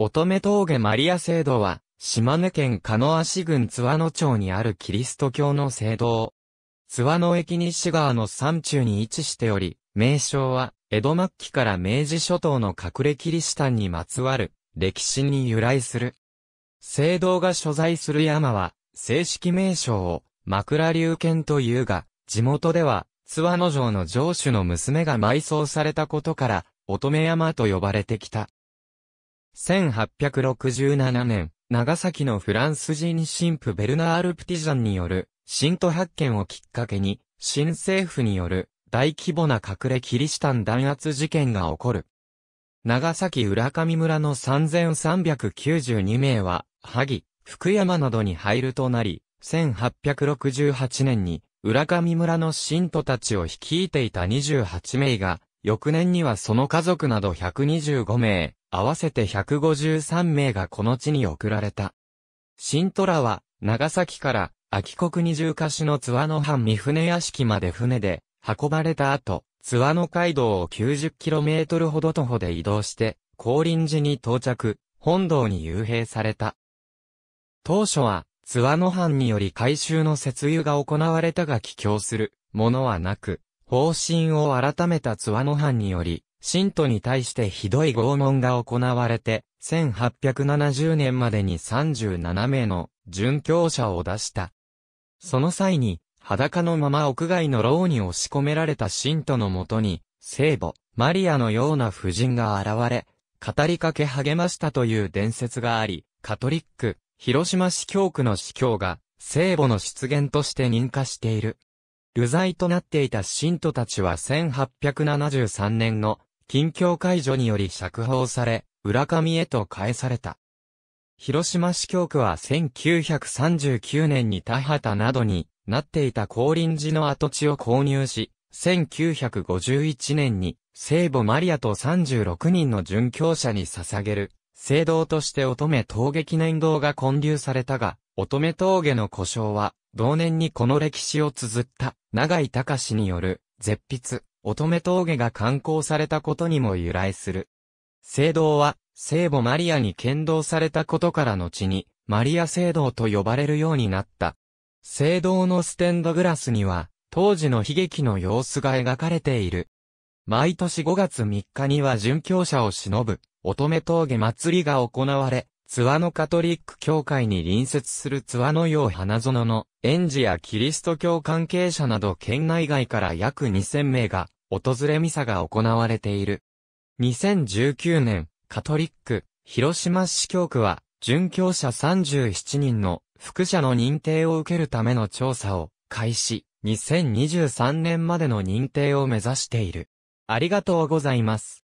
乙女峠マリア聖堂は、島根県鹿野足郡津和野町にあるキリスト教の聖堂。津和野駅西側の山中に位置しており、名称は、江戸末期から明治初頭の隠れキリシタンにまつわる、歴史に由来する。聖堂が所在する山は、正式名称を、枕流圏というが、地元では、津和野城の城主の娘が埋葬されたことから、乙女山と呼ばれてきた。1867年、長崎のフランス人神父ベルナール・プティジャンによる、神徒発見をきっかけに、新政府による大規模な隠れキリシタン弾圧事件が起こる。長崎浦上村の3392名は、萩、福山などに入るとなり、1868年に、浦上村の信徒たちを率いていた28名が、翌年にはその家族など125名、合わせて153名がこの地に送られた。新虎は、長崎から、秋国二重貸しの津和野藩三船屋敷まで船で、運ばれた後、津和野街道を 90km ほど徒歩で移動して、降臨時に到着、本堂に幽閉された。当初は、津和野藩により改修の節油が行われたが帰郷する、ものはなく、方針を改めた津和野藩により、信徒に対してひどい拷問が行われて、1870年までに37名の殉教者を出した。その際に、裸のまま屋外の牢に押し込められた信徒のもとに、聖母、マリアのような婦人が現れ、語りかけ励ましたという伝説があり、カトリック、広島市教区の司教が、聖母の出現として認可している。流罪となっていた信徒たちは1873年の近況解除により釈放され、浦上へと返された。広島市教区は1939年に田畑などになっていた高林寺の跡地を購入し、1951年に聖母マリアと36人の殉教者に捧げる、聖堂として乙女峠記念堂が建立されたが、乙女峠の故障は、同年にこの歴史を綴った、長井隆による、絶筆、乙女峠が刊行されたことにも由来する。聖堂は、聖母マリアに剣道されたことから後に、マリア聖堂と呼ばれるようになった。聖堂のステンドグラスには、当時の悲劇の様子が描かれている。毎年5月3日には殉教者を忍ぶ、乙女峠祭りが行われ、ツワノカトリック教会に隣接するツワノ洋花園の園児やキリスト教関係者など県内外から約2000名が訪れミサが行われている。2019年、カトリック、広島市教区は、殉教者37人の副者の認定を受けるための調査を開始、2023年までの認定を目指している。ありがとうございます。